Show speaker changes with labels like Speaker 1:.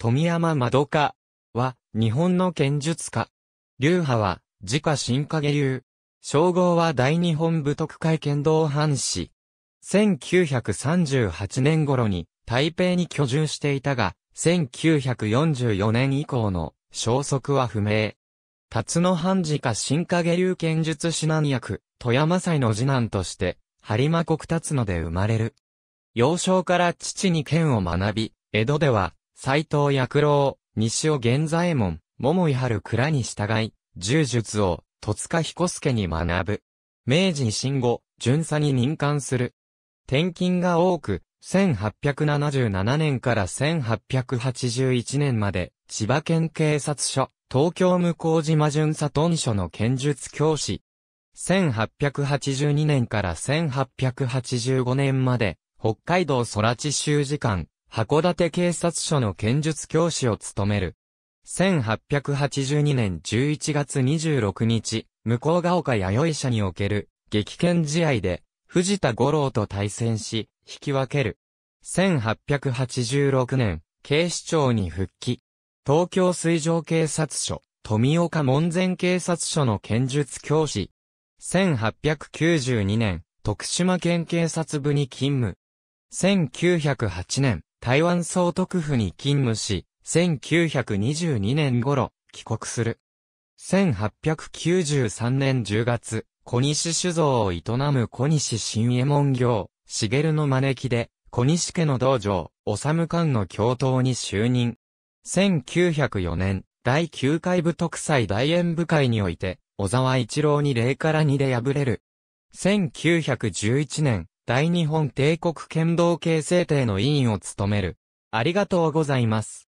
Speaker 1: 富山窓
Speaker 2: かは、日本の剣術家。流派は、自家新影流。称号は大日本武徳会剣道藩士。1938年頃に、台北に居住していたが、1944年以降の消息は不明。辰野藩自家新影流剣術指南役、富山祭の次男として、張間国辰野で生まれる。幼少から父に剣を学び、江戸では斎藤薬郎、西尾源左衛門、桃井春倉に従い、柔術を、戸塚彦助に学ぶ。明治維新後、巡査に任官する。転勤が多く、1877年から1881年まで、千葉県警察署、東京向島巡査屯署の剣術教師。1882年から1885年まで、北海道空地修時間、函館警察署の剣術教師を務める。1882年11月26日、向ヶ丘弥生社における激剣試合で、藤田五郎と対戦し、引き分ける。1886年、警視庁に復帰。東京水上警察署、富岡門前警察署の剣術教師。1892年、徳島県警察部に勤務。1908年、台湾総督府に勤務し、1922年頃、帰国する。1893年10月、小西酒造を営む小西新右衛門業、茂の招きで、小西家の道場、治官の教頭に就任。1904年、第9回部特裁大演部会において、小沢一郎に0から2で敗れる。1911年、大日本帝国剣道形成定の委員を務める。ありがとうございます。